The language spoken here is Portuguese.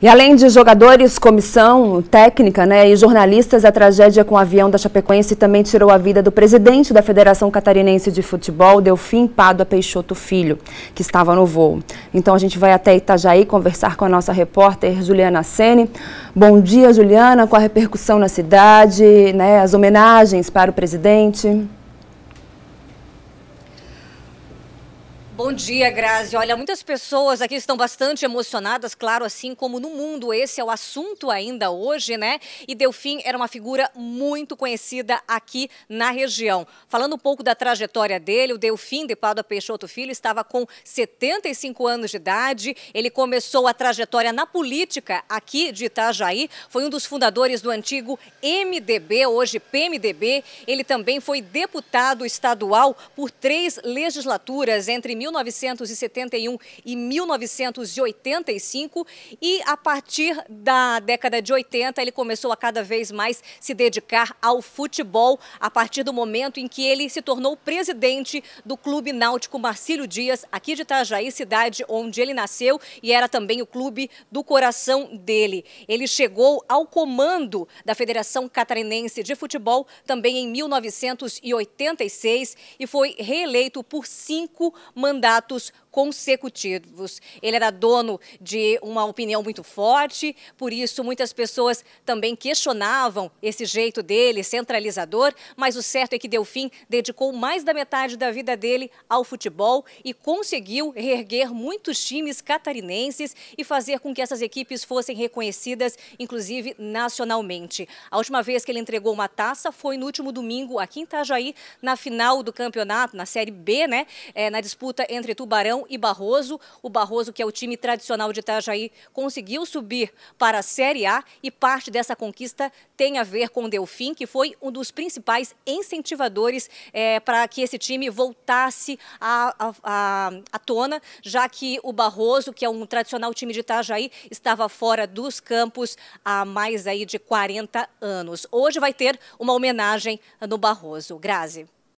E além de jogadores, comissão técnica né, e jornalistas, a tragédia com o avião da Chapecoense também tirou a vida do presidente da Federação Catarinense de Futebol, Delfim Pádua Peixoto Filho, que estava no voo. Então a gente vai até Itajaí conversar com a nossa repórter Juliana Sene. Bom dia, Juliana, com a repercussão na cidade, né, as homenagens para o presidente. Bom dia, Grazi. Olha, muitas pessoas aqui estão bastante emocionadas, claro, assim como no mundo. Esse é o assunto ainda hoje, né? E Delfim era uma figura muito conhecida aqui na região. Falando um pouco da trajetória dele, o Delfim de Paula Peixoto Filho estava com 75 anos de idade. Ele começou a trajetória na política aqui de Itajaí. Foi um dos fundadores do antigo MDB, hoje PMDB. Ele também foi deputado estadual por três legislaturas entre 19 1971 e 1985 e a partir da década de 80 ele começou a cada vez mais se dedicar ao futebol a partir do momento em que ele se tornou presidente do Clube Náutico Marcílio Dias, aqui de Itajaí, cidade onde ele nasceu e era também o clube do coração dele. Ele chegou ao comando da Federação Catarinense de Futebol também em 1986 e foi reeleito por cinco mandatos mandatos consecutivos. Ele era dono de uma opinião muito forte, por isso muitas pessoas também questionavam esse jeito dele, centralizador, mas o certo é que Delfim dedicou mais da metade da vida dele ao futebol e conseguiu reerguer muitos times catarinenses e fazer com que essas equipes fossem reconhecidas, inclusive nacionalmente. A última vez que ele entregou uma taça foi no último domingo aqui em Itajaí, na final do campeonato, na Série B, né? É, na disputa entre Tubarão e Barroso. O Barroso, que é o time tradicional de Itajaí, conseguiu subir para a Série A e parte dessa conquista tem a ver com o Delfim, que foi um dos principais incentivadores é, para que esse time voltasse à tona, já que o Barroso, que é um tradicional time de Itajaí, estava fora dos campos há mais aí de 40 anos. Hoje vai ter uma homenagem no Barroso. Grazi.